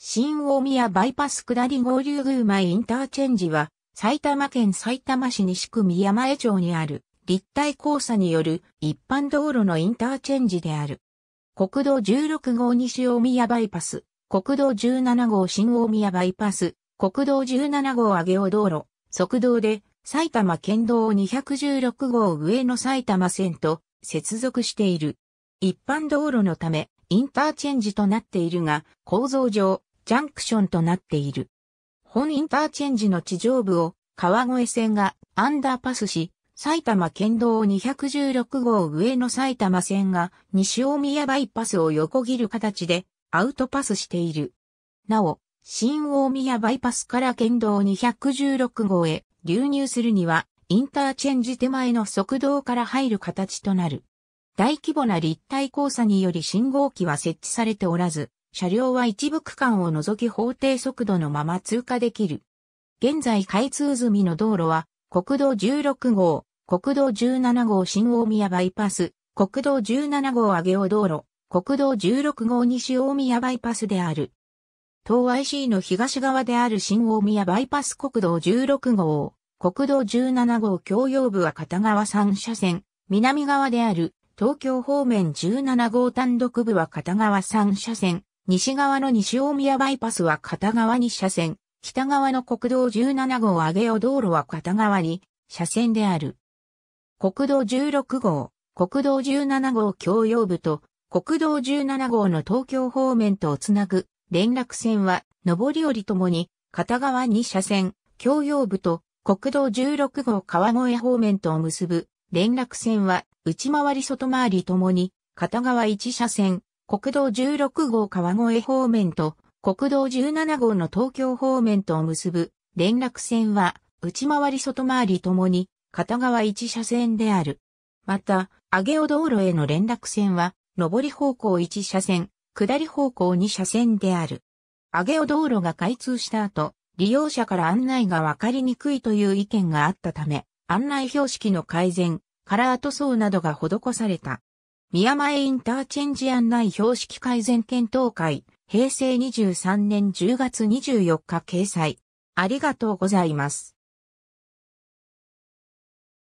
新大宮バイパス下り合流群前インターチェンジは、埼玉県埼玉市西区宮前町にある立体交差による一般道路のインターチェンジである。国道16号西大宮バイパス、国道17号新大宮バイパス、国道17号上尾道路、速道で埼玉県道216号上の埼玉線と接続している。一般道路のためインターチェンジとなっているが、構造上、ジャンクションとなっている。本インターチェンジの地上部を川越線がアンダーパスし、埼玉県道216号上の埼玉線が西大宮バイパスを横切る形でアウトパスしている。なお、新大宮バイパスから県道216号へ流入するには、インターチェンジ手前の側道から入る形となる。大規模な立体交差により信号機は設置されておらず、車両は一部区間を除き法定速度のまま通過できる。現在開通済みの道路は、国道16号、国道17号新大宮バイパス、国道17号上尾道路、国道16号西大宮バイパスである。東 IC の東側である新大宮バイパス国道16号、国道17号共用部は片側3車線、南側である東京方面17号単独部は片側3車線、西側の西大宮バイパスは片側に車線、北側の国道17号上げを道路は片側に車線である。国道16号、国道17号共用部と国道17号の東京方面とをつなぐ連絡線は上り下りともに片側に車線、共用部と国道16号川越方面とを結ぶ連絡線は内回り外回りともに片側1車線、国道16号川越方面と国道17号の東京方面とを結ぶ連絡線は内回り外回りともに片側1車線である。また、上尾道路への連絡線は上り方向1車線、下り方向2車線である。上尾道路が開通した後、利用者から案内がわかりにくいという意見があったため、案内標識の改善、カラー塗装などが施された。宮前インターチェンジ案内標識改善検討会、平成23年10月24日掲載。ありがとうございます。